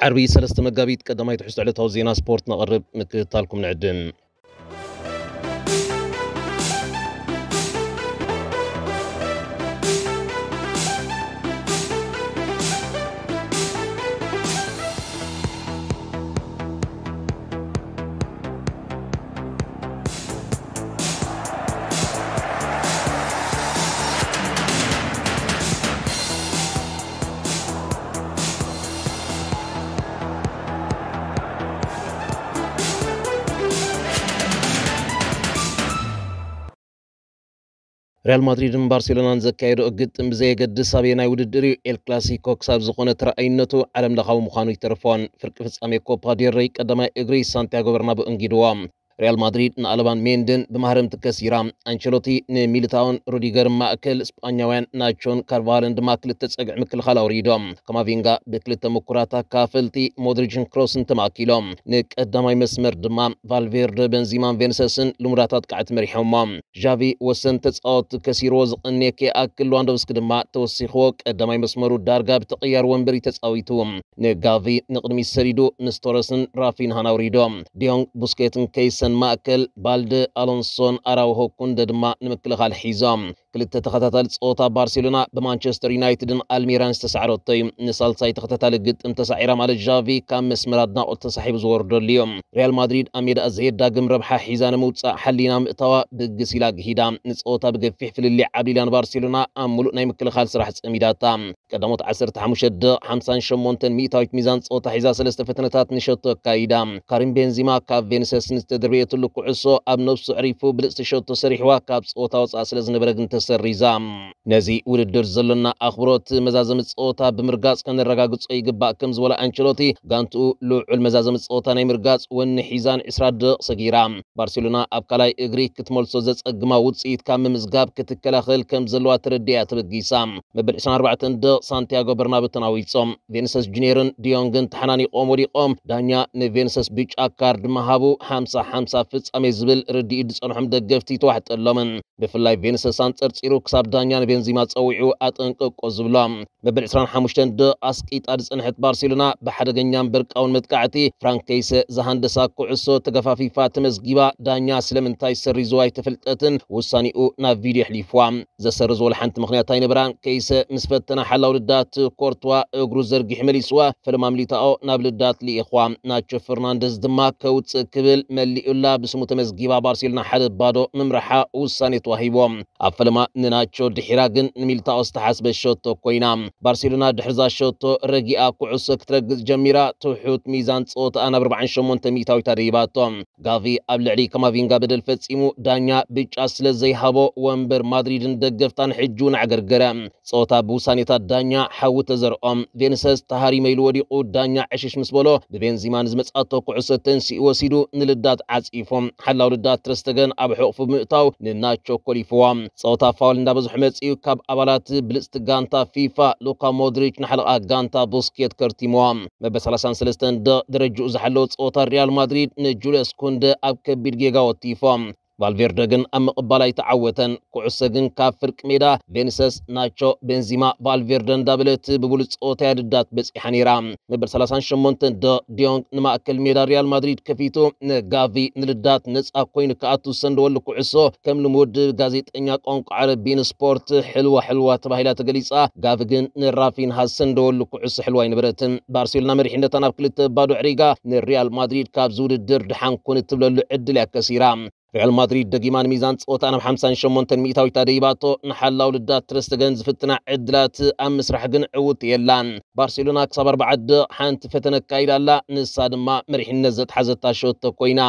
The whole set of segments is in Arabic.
عربي سلسة مقابيت قدمت حسد على توزينا سبورت نقرب مكتالكم نعدم ريال مدريد برشلونان زكايرو قدم زي قد سابينا يوددريو الكلاسيكو كساب زخونة رأينتو علم لخاو مخانو يترفون فرق فتصامي كوبا ريك قدما إغري سانتياغو برنابو انجيدوام ሪያል ማድሪድ ንኣለባን ሜንድን ብማህረም ትከሲራ ኣንቸሎቲ ንሚሊታውን ሩዲገርን ማእከል ስጳኛውያን ናቾን ካርቫሃልን ድማ ክልተ ፀግዕ ምክልኻል ኣውሪዶም ከማቪንጋ ብክልተ ምኩራት ኣካፈልቲ ሞድሪጅን ክሮስን ተማኪሎም ንቀዳማይ መስመር ድማ ቫልቬርደ በንዚማን ቬንሰስን ልሙዳታት ቃዕቲ መሪሖሞ ዣቪ ወሰን ተፃወት ከሲሮ ዝቕኔ ከኣክል ሉዋንዶቭስኪ ድማ ተወሲኽዎ ቀዳማይ መስመሩ ዳርጋ ብተቕያር ወንበር ተፃዊቱ ንጋቪ ንቕድሚት ሰዲዱ ምስ ቶረስን ራፊንሃን ኣውሪዶም ዲዮንግ ቡስኬትን ከይሰን مأكل بالد ألونسون أراوهو كندد ما نمكلغ الحزام ክልተ ተኸታታሊ ፀወታ ባርሴሎና ብማንቸስተር ዩናይትድን ኣልሜራን ዝተሰዕረተዩ ንሳልሳይ ተኸታታሊ ግጥም ተሳዒራ ማለት ዣቪ ካብ መስመር ኣድናቆት ተሳሒቡ ዝወርደሉ እዮም ሪያል ማድሪድ ኣብ ሜዳ ዘየዳግም ረብሓ ሒዛ ንምውፃእ ሓሊና ምእታዋ ብግስ ኢላ ግሂዳ ንፀወታ ብገፊሕ ፍልልይ ዓብሊላን ባርሴሎና ኣብ ሙሉእ ናይ ምክልኻል ስራሕ ፀሚዳታ ቀዳሞት 15 ደ 58 ሚእታዊት ሚዛን ፀወታ ሒዛ ሰለስተ ፈተነታት ንሸቶ ኣካይዳ ካሪም ቤንዚማ ካብ ቬንሰስን ዝተደርብየትሉ ኩዕሶ ኣብ ነብሱ ዕሪፉ ብልፅቲ ሸቶ ሰሪሕዋ ካብ ፀወታ ወፃእ ስለ ዝነበረ ግን ተሰሪዛ ነዚ ውድድር ዘሎና ኣኽብሮት መዛዘሚ ፀወታ ብምርጋፅ ከነረጋግፆ ይግባእ ከም ዝበለ ኣንቸሎቲ ጋንትኡ ልዑል መዛዘሚ ፀወታ ናይ ምርጋፅ ወኒ ሒዛን 20 ደቕ ሰጊራ ባርሴሎና ኣብ ካልኣይ እግሪ ክትመልሶ ዘፀግማ ውፅኢት ካብ ምምዝጋብ ክትከላኸል ከም ዘለዋ ተረድያ ተበጊሳ መበል 24 ደቕ ሳንቲያጎ በርናብ ተናዊፆም ቬንሰስ ጁኒየርን ዲዮንግን ተሓናኒቆም ወዲቆም ዳኛ ንቬንሰስ ብጫ ካርድ መሃቡ 50 50 ፍጻሜ ዝብል ርዲኢት ዝፀንሖም ደገፍቲ ተዋሕጠሎምን ብፍላይ ቬንሰሳን ፀርፂሩ ክሳብ ዳኛን ቤንዚማ ፀዊዑ ኣጠንቅቆ ዝብላ መበል 25 ድ ኣስቂጣ ዝፅንሕት ባርሴሎና ብሓደገኛን ብርቃውን መጥቃዕቲ ፍራንከይሰ ዝሃንደሳ ኩዕሶ ተገፋፊፋ ተመዝጊባ ዳኛ ስለምንታይ ሰሪ ዝዋ ኣይተፈልጠትን ውሳኒኡ ናብ ቪድዮ ኣሕሊፍዋ ዘሰሪ ዝበሉ ሓንቲ ምክንያት ኣይነበራን ከይሰ ምስ ፈተና ሓላው ልዳት ኮርትዋ እግሩ ዘርጊሕ መሊፅዋ ፈለማምሊታኦ ናብ ልዳት ልኢኽዋ ናቸው ፈርናንደዝ ድማ ከውፅእ ክብል መሊኡላ ብስሙ ተመዝጊባ ባርሴሎና ሓደ ባዶ ምምርሓ ውሳኔት ተዋሂቦም ኣብ ፈለማ ንናቾ ድሒራ ግን ንሚልታኦ ዝተሓስበ ሸቶ ኮይና ባርሴሎና ድሕርዛ ሸቶ ረጊኣ ኩዕሶ ክትረግፅ ጀሚራ ትውሑት ሚዛን ፀወትኣ ናብ 48 ሚታዊት ኣደይባቶ ጋቪ ኣብ ልዕሊ ከማቪንጋ በደል ፈፂሙ ዳኛ ብጫ ስለ ዘይሃቦ ወንበር ማድሪድን ደገፍታን ሕጁ ንዓገርገረ ፀወታ ብውሳኔታት ዳኛ ሓዊ ተዘርኦም ቬንሰስ ተሃሪ መይሉ ወዲቑ ዳኛ ዕሽሽ ምስ በሎ ብቤንዚማ ንዝመፃቶ ኩዕሶ ተንሲኢ ወሲዱ ንልዳት ዓፂፎም ሓላው ልዳት ትረስተገን ኣብ ሕቑፉ ብምእታው ንናቾ ተቆሊፍዋ ፀወታ ፋውል እንዳበዝሖ መፂኡ ካብ ኣባላት ብልፅቲ ጋንታ ፊፋ ሉካ ሞድሪች ንሓለቓ ጋንታ ቡስኬት ከርቲሞዋ መበ 33 ደረጅኡ ዝሓለወ ፀወታ ሪያል ማድሪድ ንጁልስ ኩንደ ኣብ ከቢድ ጌጋ ወቲፎም ቫልቬርደ ግን ኣብ ምቕባል ኣይተዓወተን ኩዕሶ ግን ካብ ፍርቂ ሜዳ ቬኒሰስ ናቾ ቤንዚማ ቫልቬርደ እንዳበለት ብብሉፅ ፀወታ ያድዳት በፂሓ ነይራ ነበር 38 ዶ ዲዮንግ ንማእከል ሜዳ ሪያል ማድሪድ ከፊቱ ንጋቪ ንልዳት ነፃ ኮይኑ ከኣቱ ዝሰንደወሉ ኩዕሶ ከም ልሙድ ጋዜጠኛ ቋንቋ ዓረቢን ስፖርት ሕልዋ ሕልዋ ተባሂላ ተገሊፃ ጋቪ ግን ንራፊንሃ ዝሰንደወሉ ኩዕሶ ሕልዋ ኣይነበረትን ባርሴሎና መሪሕነታ ናብ ክልተ ባዶ ዕሪጋ ንሪያል ማድሪድ ካብዚ ውድድር ድሓን ኩን እትብለሉ ዕድል እያ ከሲራ ሪያል ማድሪድ ደጊማ ንሚዛን ፀወታ ናብ 58 ሚእታዊት ኣደይባቶ ንሓላ ውልዳት ትረስተ ገን ዝፍትና ዕድላት ኣብ ምስራሕ ግን ዕውት የላን ባርሴሎና ክሳብ 4 ሓንቲ ፈተነ ካይዳ ኣላ ንሳ ድማ መሪሕነት ዘተሓዘታ ሸወተ ኮይና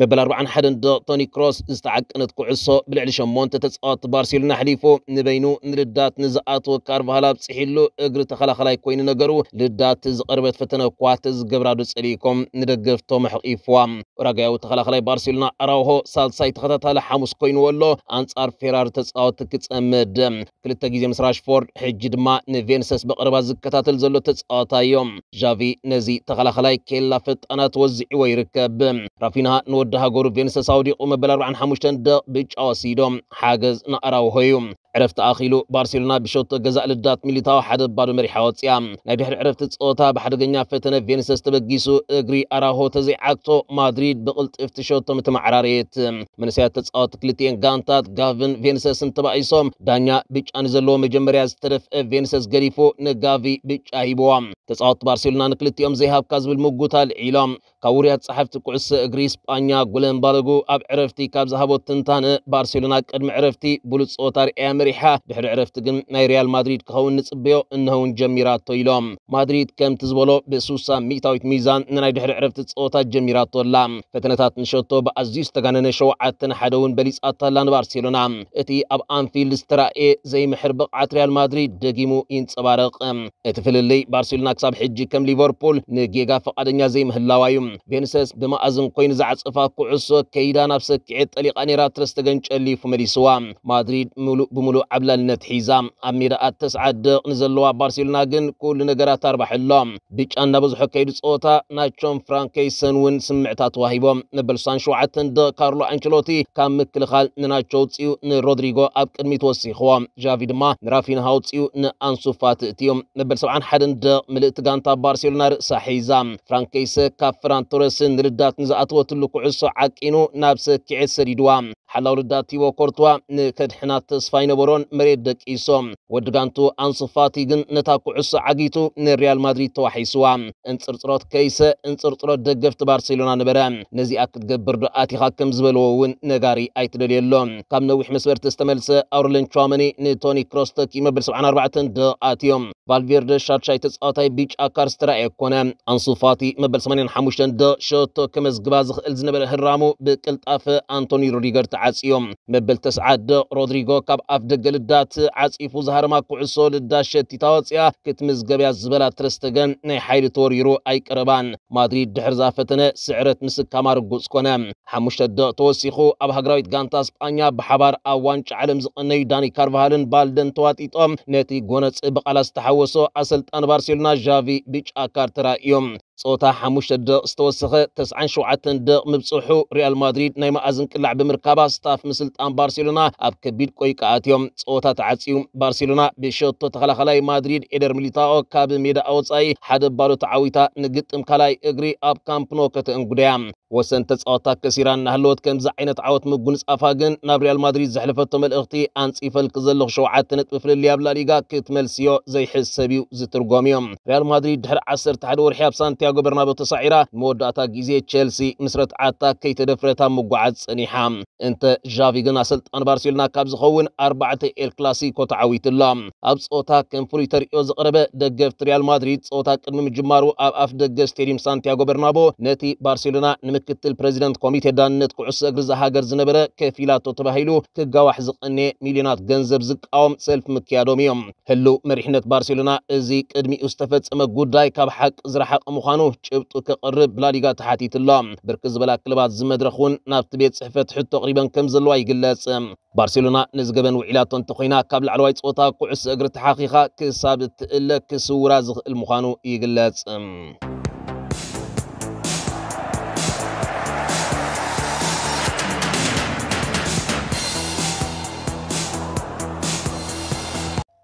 መበል 41 ደ ቶኒ ክሮስ ዝተዓቀነት ኩዕሶ ብልዕሊ 8 ተፃወቲ ባርሴሎና ሕሊፉ ንበይኑ ንልዳት ንዝኣተወ ካርቫሃል ኣብፅሒሉ እግሪ ተኸላኸላይ ኮይኑ ነገሩ ልዳት ዝቐርበት ፈተነ እኳ ተዝገብራዶ ፀሊኮም ንደገፍቶም ኣሕቂፍዋ ኡራጋያዊ ተኸላኸላይ ባርሴሎና ኣራውሆ ሳ سال سایت خدا تا لحاموس کین ولو انصار فرار تصاوت کت امد کل تگیزیم سراش فورد حجد ما نوینسس بقرب از کتاتل زلو تصاوتا یوم جاوی نزی تغلا خلای کلا فت انا توزع ويركب رافینا نودها ده گرو وینسس آودی قوم بلار وعن حاموشتن ده بیچ آسیدوم حاگز نعراو ዕረፍቲ ኣኺሉ ባርሴሎና ብሸቶ ገዛእ ልዳት ሚሊታዊ ሓደ ባዶ መሪሓ ወፅያ ናይ ድሕሪ ዕረፍቲ ፀወታ ብሓደገኛ ፈተነ ቬኒሰስ ተበጊሱ እግሪ ኣራሆ ተዘይዓግቶ ማድሪድ ብቕልጥፍቲ ሸቶ ምትመዓራርየት መንስያት ተፃወቲ ክልትኤን ጋንታት ጋቪን ቬኒሰስን ተባኢሶም ዳኛ ብጫ ንዘለዎ መጀመርያ ዝተደፍአ ቬኒሰስ ገዲፉ ንጋቪ ብጫ ሂብዋ ተፃወቲ ባርሴሎና ንክልቲኦም ዘይሃብካ ዝብል ምጉታ ልዒሎም ካብ ውርያት ፀሓፍቲ ኩዕሶ እግሪ ስጳኛ ጉለን ባለጉ ኣብ ዕረፍቲ ካብ ዝሃቦ ትንታነ ባርሴሎና ቅድሚ ዕረፍቲ ብሉፅ ፀወታ ርአያ መሪሓ ድሕሪ ዕረፍቲ ግን ናይ ሪያል ማድሪድ ክኸውን ንፅበዮ እንኸውን ጀሚራቶ ኢሎም ማድሪድ ከምቲ ዝበሎ ብ60 ሚእታዊት ሚዛን ንናይ ድሕሪ ዕረፍቲ ፀወታት ጀሚራቶ ኣላ ፈተነታት ንሸቶ ብኣዝዩ ዝተጋነነ ሸውዓተን ሓደ እውን በሊፃቶ ኣላ ንባርሴሎና እቲ ኣብ ኣንፊልድ ዝተራእየ ዘይምሕር ብቕዓት ሪያል ማድሪድ ደጊሙ ይንፀባረቕ እቲ ፍልልይ ባርሴሎና ክሳብ ሕጂ ከም ሊቨርፑል ንጌጋ ፈቓደኛ ዘይምህላዋ እዩ ቤንሰስ ብማእዝን ኮይኑ ዝዓፅፋ ኩዕሶ ከይዳ ናብ ሰክዔት ጠሊቓ ኔራ ትረስተገን ጨሊፉ መሊስዋ ማድሪድ ሙሉእ ዝጥቀምሉ ዓብላልነት ሒዛ ኣብ ሚዳኣት ተስዓድቕ ንዘለዋ ባርሴሎና ግን ኩሉ ነገራት ኣርባሕሎም ብጫ እናበዝሖ ከይዱ ፀወታ ናቸም ፍራንኬይሰን እውን ስምዕታት ተዋሂቦም መበል 27 ደቂ ካርሎ ኣንቸሎቲ ካብ ምክልኻል ንናቾ ውፅኡ ንሮድሪጎ ኣብ ቅድሚ ተወሲኽዎም ዣቪ ድማ ንራፊንሃ ውፅኡ ንኣንሱፋት እትዮም መበል 71 ደቕ ምልእቲ ጋንታ ባርሴሎና ርእሳ ሒዛ ፍራንኬይሰ ካብ ፍራንቶረስን ርዳት ንዝኣተወትሉ ኩዕሶ ዓቂኑ ናብ ሰኪዔት ሰዲድዋ ሓላውልዳቲ ወኮርትዋ ንከድሕናት ተስፋ ይነበሮን መሬት ደቂሶም ወዲ ጋንቱ ኣንስፋቲ ግን ነታ ኩዕሶ ዓጊቱ ንሪያል ማድሪድ ተዋሒስዋ እንፅርፅሮት ከይሰ እንፅርፅሮት ደገፍቲ ባርሴሎና ነበረ ነዚኣ ክትገብር ዶ ኣቲኻ ከም ዝበልዎ እውን ነጋሪ ኣይትደልየሎም ካብ ነዊሕ መስበርቲ ዝተመልሰ ኣርለን ቻመኒ ንቶኒ ክሮስ ተኪ መበል 74 ደኣትዮም ቫልቬርደ ሻድሻይ ተፃዋታይ ቢጫ ካርድ ዝተረኣየ ኮነ ኣንሱፋቲ መበል 85 ደ ሸቶ ከመዝግባ ዝኽእል ዝነበረ ህራሙ ብቅልጣፈ ኣንቶኒ ሮዲገር ተዓፅዮም መበል ተስዓደ ሮድሪጎ ካብ ኣፍ ደገ ልዳት ዓፂፉ ዝሃርማ ኩዕሶ ልዳ ሸቲታ ወፅያ ክትምዝገብያ ዝበላ ትረስተገን ናይ ሓይሊ ተወሪሩ ኣይቀረባን ማድሪድ ድሕር ዛፈተነ ስዕረት ምስካማ ርጉፅ ኮነ ሓሙሽተ ደቕ ተወሲኹ ኣብ ሃገራዊት ጋንታ ስጳኛ ብሓባር ኣብ ዋንጫ ዓለም ዝቐነዩ ዳኒ ካርቫሃልን ባልደን ተዋጢጦም ነቲ ጎነፂ ብቓላት ዝተሓወሶ ኣሰልጣን ባርሴሎና ዣቪ ቢጫ ካርድ ተራእዮም ፆታ ሓሙሽተ ደቕ ዝተወሰኸ 97 ደቕ ምብፅሑ ሪያል ማድሪድ ናይ መኣዝን ቅላዕ ብምርካባ ስታፍ ምስልጣን ባርሴሎና ኣብ ከቢድ ቆይቃ ኣትዮም ፀወታ ተዓፅዩ ባርሴሎና ብሸቶ ተኸላኸላይ ማድሪድ ኤደር ሚሊታኦ ካብ ሜዳ ኣወፃኢ ሓደ ባሎ ተዓዊታ ንግጥም ካልኣይ እግሪ ኣብ ካምፕኖ ከተእንጉደያ وسن تسعوتات كثيرا نهلوت كم زعينت عوت مجنس أفاجن ناب ريال مدريد زحلفت تمل اختي أنس إفل كزل عتنت بفل اللي قبل ليجا ليغا كتملسيو زي حسبيو زي ترقوميوم ريال مدريد هر عصر تحد ورحب سانتياغو برنابيو مود موداتا جيزي تشيلسي مسرت عتا كي تدفرتا مجعد سنيحام انت جافي جن أسلت أن بارسيلنا كابز خون أربعة إل كلاسيكو تعويت اللام أبس صوتا كم فريتر يوز قرب دقف ريال مدريد صوتا كم جمارو أب أف دقف ستيريم سانتياغو برنابو نتي بارسيلنا نم ምክትል ፕሬዚደንት ኮሚቴ ዳንነት ኩዕሶ እግሪ ዝሃገር ዝነበረ ከፊላቶ ተባሂሉ ክጋዋሕ ዝቐነ ሚልዮናት ገንዘብ ዝቃወም ሰልፊ ምክያዶም እዮም ህልው መሪሕነት ባርሴሎና እዚ ቅድሚኡ ዝተፈፀመ ጉዳይ ካብ ሓቂ ዝረሓቐ ምዃኑ ጭብጡ ከቐርብ ብላሊጋ ተሓቲትሎ ብርክት ዝበላ ክለባት ዝመድረኽ እውን ናብቲ ቤት ፅሕፈት ሕቶ ቅሪበን ከም ዘለዋ ይግለጽ ባርሴሎና ንዝገበን ውዒላቶ እንተኮይና ካብ ላዕለዋይ ፆታ ኩዕሶ እግሪ ተሓኺኻ ክሳብ እትእለ ክስውራ ዝኽእል ምዃኑ ይግለጽ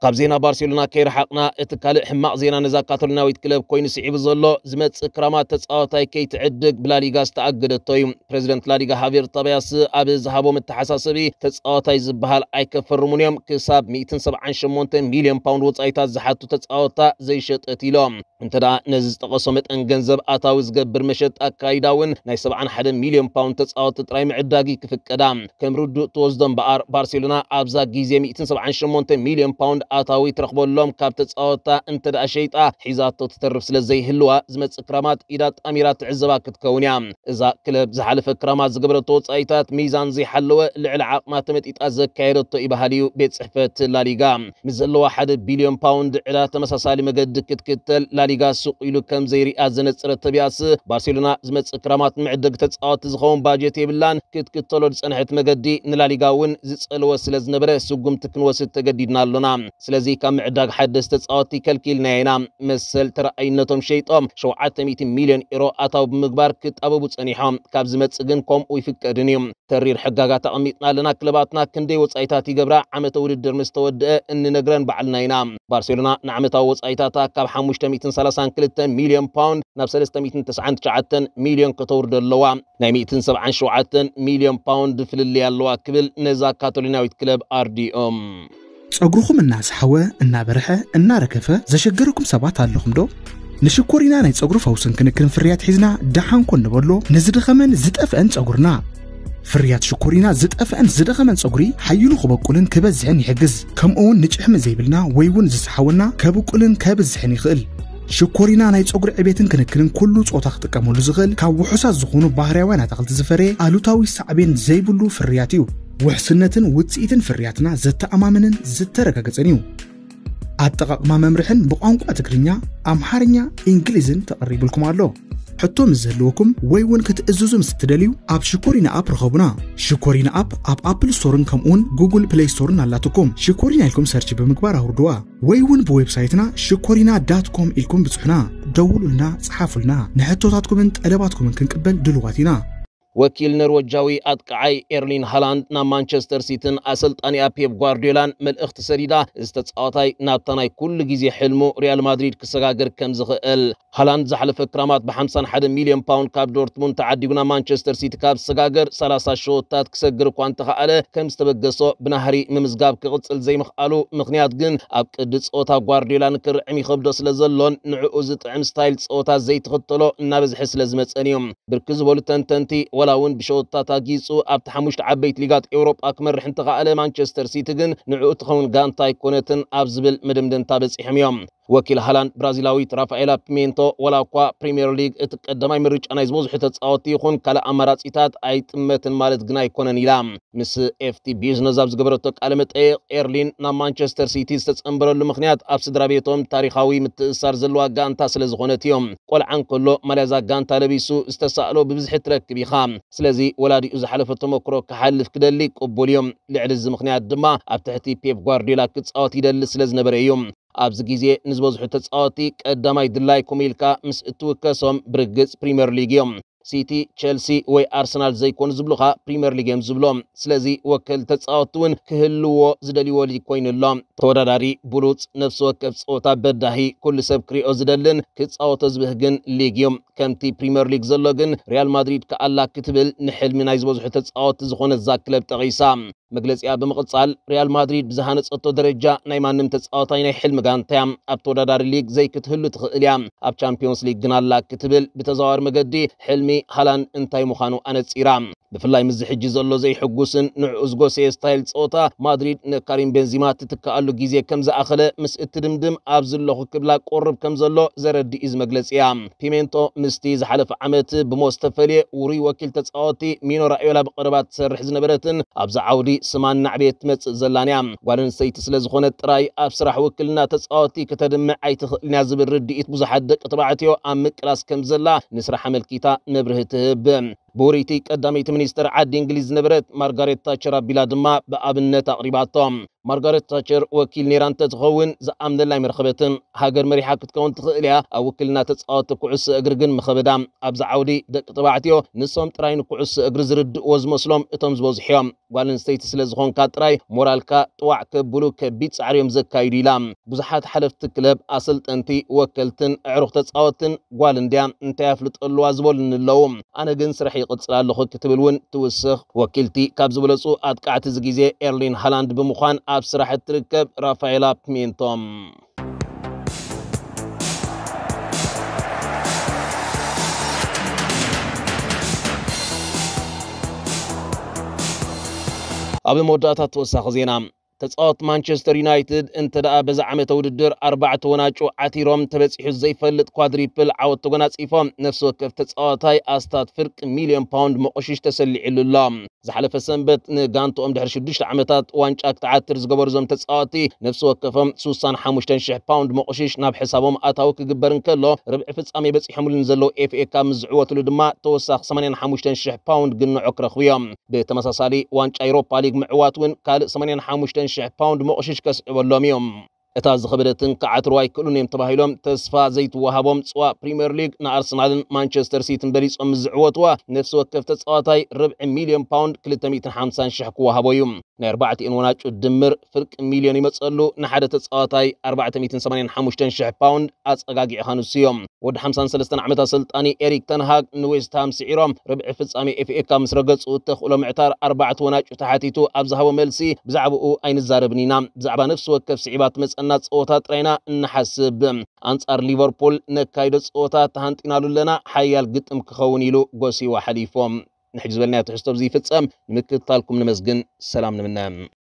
ካብ ዜና ባርሴሎና ከይረሓቕና እቲ ካልእ ሕማቕ ዜና ነዛ ካቶሎናዊት ክለብ ኮይኑ ስዒቡ ዘሎ ዝመፅእ ክራማት ተፃወታይ ከይትዕድግ ብላሊጋ ዝተኣገደቶ እዩ ፕሬዚደንት ላሊጋ ሃቪር ታብያስ ኣብ ዝሃቦ መተሓሳሰቢ ተፃወታይ ዝበሃል ኣይከፈርሙን እዮም ክሳብ 178 ሚልዮን ፓውንድ ወፃኢታት ዝሓቱ ተፃወታ ዘይሸጠት ኢሎም እንተዳ ነዚ ዝጠቐሶ መጠን ገንዘብ ኣታዊ ዝገብር መሸጥ ኣካይዳ እውን ናይ 71 ሚልዮን ፓውንድ ተፃወቲ ጥራይ ምዕዳጊ ክፍቀዳ ከም ርዱእ ትወስዶ እምበኣር ባርሴሎና ኣብዛ ግዜ 178 ሚልዮን ፓውንድ መርኣታዊት ረኽበሎም ካብ ተፃወታ እንተ ደኣ ሸይጣ ሒዛቶ ትተርፍ ስለ ዘይህልዋ ዝመፅእ ክራማት ኢዳ ጣሚራ ትዕዘባ ክትከውን እያ እዛ ክለብ ዝሓለፈ ክራማት ዝገበረቶ ወፃኢታት ሚዛን ዘይሓለወ ልዕሊ ዓቕማ ተመጢጣ ዘካየደቶ ይባሃል እዩ ቤት ፅሕፈት ላሊጋ ምስ ዘለዋ ሓደ ቢልዮን ፓውንድ ዕዳ ተመሳሳሊ መገዲ ክትክተል ላሊጋ ሱቅ ኢሉ ከም ዘይርኣ ዘነፅረት ተቢያስ ባርሴሎና ዝመፅእ ክራማት ምዕደግ ተፃወቲ ዝኸውን ባጀት የብላን ክትክተሎ ዝፀንሐት መገዲ ንላሊጋ እውን ዝፀልወ ስለ ዝነበረ ስጉምቲ ክንወስድ ተገዲድና ኣሎና ስለዚ ካብ ምዕዳግ ሓደስቲ ተፃወቲ ከልኪልና ኢና መሰል ተረኣይነቶም ሸይጦም 700 ሚልዮን ኢሮ ኣታዊ ብምግባር ክጠበቡ ፀኒሖም ካብ ዝመፅእ ግን ከምኡ ይፍቀድን እዩ ተሪር ሕጋጋ ተቐሚጥና ኣለና ክለባትና ክንደይ ወፃኢታት ይገብራ ዓመተ ውድድር ምስ ተወድአ እንነግረን በዓልና ኢና ባርሴሎና ንዓመታዊ ወፃኢታታ ካብ 532 ሚልዮን ፓውንድ ናብ 399 ሚልዮን ከተውርድ ኣለዋ ናይ 177 ሚልዮን ፓውንድ ፍልልይ ኣለዋ ክብል ነዛ ካቶሊናዊት ክለብ ኣርዲኦም ፀጉርኹም እናሰሓወ እናበርሐ እናረከፈ ዘሸገረኩም ሰባት ኣለኹም ዶ ንሽኮሪና ናይ ፀጉሪ ፈውስን ክንክን ፍርያት ሒዝና ደሓንኮ ንበሎ ንዝደኸመን ዝጠፍአን ፀጉርና ፍርያት ሽኮሪና ዝጠፍአን ዝደኸመን ፀጉሪ ሓይሉ ክበቁልን ክበዝሕን ይሕግዝ ከምኡውን ንጭሕሚ ዘይብልና ወይ እውን ዝሰሓወና ከብቁልን ከብዝሕን ይኽእል ሽኮሪና ናይ ፀጉሪ ዕቤትን ክንክንን ኩሉ ፆታ ክጥቀመሉ ዝኽእል ካብ ውሑሳት ዝኾኑ ባህርያውያን ኣታክልቲ ዝፈረየ ኣሉታዊ ሳዕቤን ዘይብሉ ፍርያት እዩ ውሕስነትን ውፅኢትን ፍርያትና ዘተኣማምንን ዝተረጋገፀን እዩ ኣጠቓቕማ መምርሕን ብቋንቋ ትግርኛ ኣምሓርኛ እንግሊዝን ተቐሪብልኩም ኣሎ ሕቶ ምስ ዝህልወኩም ወይ እውን ክትእዝዙ ምስ እትደልዩ ኣብ ሽኮሪና ኣፕ ረኸቡና ሽኮሪና ኣፕ ኣብ ኣፕል ስቶርን ከምኡውን ጉግል ፕሌይ ስቶርን ኣላትኩም ሽኮሪና ኢልኩም ሰርች ብምግባር ኣውርድዋ ወይ እውን ብዌብሳይትና ሽኮሪና ዳት ኮም ኢልኩም ብፅሑና ደውሉልና ፀሓፉልና ንሕቶታትኩምን ጠለባትኩምን ክንቅበል ድልዋት ኢና وكيل نروجاوي أدقعي إيرلين هالاند نا مانشستر سيتن أسلت أسلطاني أبيب غوارديولان مل اختصاري اختصريدا استتصاوتاي نابتناي كل جيزي حلمو ريال مدريد كسغاغر كمزغ إل هالاند زحل فكرامات بحمسان حد مليون باوند كاب دورتمون تعديونا مانشستر سيتي كاب سغاغر 30 شوطات كسغر كوانت خاله كمز تبقصو بنهري ممزقاب كقصل الزي مخالو مخنيات جن أب قدص أوتا غوارديولان عمي خبدوس لزلون نعو عم ستايل أوتا زي تخطلو نابز حس لزمت أنيوم بركز بولتن تنتي ولا ون بشوطة تاجيسو أبتحمش عبيت ليجات أوروبا أكمل رح انتقال مانشستر سيتي جن نعوت خون جانتاي كونتن أبزبل مدمدن تابس إحميام ወኪል ሃላንድ ብራዚላዊት ራፋኤላ ፒሜንቶ ወላ እኳ ፕሪምየር ሊግ እቲ ቀዳማይ ምርጫ ናይ ዝመዝሑ ተፃወቲ ይኹን ካልእ ኣማራፂታት ኣይጥመትን ማለት ግን ኣይኮነን ኢላ ምስ ኤፍቲ ቢዝነስ ኣብ ዝገበረቶ ቃለ መጠይቅ ኤርሊን ናብ ማንቸስተር ሲቲ ዝተፀንበረሉ ምክንያት ኣብ ስድራ ቤቶም ታሪካዊ ምትእሳር ዘለዋ ጋንታ ስለ ዝኾነት እዮም ቆልዓን ከሎ ማልያዛ ጋንታ ለቢሱ ዝተሳእሎ ብብዝሒ ትረክብ ኢኻ ስለዚ ወላዲኡ ዝሓለፈ ተመክሮ ክሓልፍ ክደሊ ቅቡል እዮም ልዕሊ እዚ ምክንያት ድማ ኣብ ትሕቲ ፔፕ ጓርዲዮላ ክፃወት ይደሊ ስለ ዝነበረ እዩ ابزي غيزي نزبوزحو تصاوتي قداماي دلايكم يلكا مس اتوكسوم برغز بريمير ليغيوم سيتي تشيلسي وي ارسنال زيكون زبلوها بريمير ليغيوم زبلوم سلازي وكل تصاوتون كهلوو زدليو لي كوين لوم توداداري بولوت نفس وكف صوتا بداهي كل سب كريو زدلن كصاوت زبهغن ليغيوم كمتي بريمير ليغ زلوغن ريال مدريد كالا كتبل نحلمي نايزبوزحو تصاوت زخونه زا كلب تقيسام مجلسيا بمقصال ريال مدريد بزهانة أتو درجة نيمان نمتس أوتاين حلم غانتيام أبتو دار ليج زي كتهلو تخليام أب تشامبيونز جنال جنالا كتبل بتزوار مجدي حلمي هالاند انتاي مخانو أنت إيرام بفلاي مزحج زلو زي حقوسن نعوز غوسي ستايل صوتا مادريد نكارين بنزيما تتكالو جيزي كمزا اخلا مس اتدمدم ابزلو خكبلا قرب كمزلو زرد از مغلسيا بيمنتو مستي زحلف عمت بموستفلي وري وكيل تصاوتي مينو رايولا بقربات سرح زنبرتن ابز عودي سمان نعبيت مس زلانيا غارن سي تسل زخونه تراي ابسرح وكلنا تصاوتي كتدم اي تخلنا زبر رد ايت بزحدق طبعتيو ام كلاس كمزلا نسرح ملكيتا نبرهته بوریتی قدامیت منیستر عادی انگلیز نبرد مارگاریت تاچر بلادما به آبنت تقریباتم ማርጋሬት ታቸር ወኪል ኔራን ተዝኸውን ዝኣምንላይ መረኸበትን ሃገር መሪሓ ክትከውን ትኽእል እያ ኣብ ውክልና ተፃወቲ ኩዕሶ እግሪ ግን መኸበዳ ኣብዚ ዓውዲ ደቂ ተባዕትዮ ንሶም ጥራይ ንኩዕሶ እግሪ ዝርድእዎ ዝመስሎም እቶም ዝበዝሑ እዮም ጓል ኣንስተይቲ ስለ ዝኾንካ ጥራይ ሞራልካ ጥዋዕ ከብሉ ከቢድ ፃዕሪ እዮም ዘካይዱ ኢላ ብዙሓት ሓለፍቲ ክለብ ኣሰልጠንቲ ወከልትን ዕሩኽ ተፃወትን ጓል እንድያ እንታይ ኣፍልጠልዋ ዝበሉን ኣለዉ ኣነ ግን ስራሕ ይቕፅል ኣለኹ ክትብል እውን ትውስኽ ወኪልቲ ካብ ዝበለፁ ኣጥቃዕቲ እዚ ግዜ ኤርሊን ሃላንድ ብምዃን عبس راح تركب رافائيلا بمينتوم أبي መወዳእታ ተወሳኺ زينام ተጻወት ማንቸስተር ዩናይትድ እንተ ደኣ በዛ ዓመተ ውድድር ኣርባዕተ ወናጩ ዓቲሮም ተበፂሑ ዘይፈልጥ ኳድሪፕል ዓወት ተጎናፂፎም ነፍሲ ወከፍ ተፃዋታይ ኣስታት ፍርቂ ሚልዮን ፓውንድ መቆሽሽ ተሰሊዕሉሎ ዝሓለፈ ሰንበት ንጋንቶኦም ድሕሪ 6 ዓመታት ዋንጫ ክትዓትር ዝገበሩ ዞም ተፃዋቲ ነፍሲ ወከፎም 65000 ፓውንድ መቆሽሽ ናብ ሕሳቦም ኣታዊ ክግበር እንከሎ ርብዒ ፍፃሜ በፂሖምሉን ዘለዉ ኤፍኤ ካብ ምዝዕወትሉ ድማ ተወሳኺ 85000 ፓውንድ ግንዑ ክረኽቡ እዮም ብተመሳሳሊ ዋንጫ ኤሮፓ ሊግ ምዕዋት እውን ካልእ 85 شه پوند موشش کس ولامیم اتاز خبر تنقعت روای کلونیم تباهیلوم تصفا زیت و هبوم سوا پریمیر لیگ نا ارسنال منچستر سیتی بریس ام زعوت و نفس وقفت سواتای ربع میلیون پوند کلیتمیت حمسان شحک و هبویم ናይ 4 እዋናጩ ድምር ፍርቂ ሚልዮን ይመፀሉ ንሓደ ተፃዋታይ 485000 ፓውንድ ኣፀጋጊዕኻ ንሱ እዮም ወዲ 53 ዓመታት ስልጣኒ ኤሪክ ተንሃግ ንዌስትሃም ስዒሮም ርብዒ ፍጻሜ ኤፍኤካ ምስ ረገፁ ተኽእሎ ምዕታር ኣርባዕቲ ወናጩ ተሓቲቱ ኣብ ዝሃቦ መልሲ ብዛዕባኡ ኣይንዛረብን ኢና ብዛዕባ ነፍሲ ወከፍ ስዒባት መፀና ፀወታ ጥራይና እናሓስብ ኣንጻር ሊቨርፑል ነካይዶ ፀወታ ተሃንጢናሉ ኣለና ሓያል ግጥም ክኸውን ኢሉ ጎሲዋ ሓሊፎም نحجز بلنا تحصل زي فتصم نمكتلكم نمزقن سلام نمنام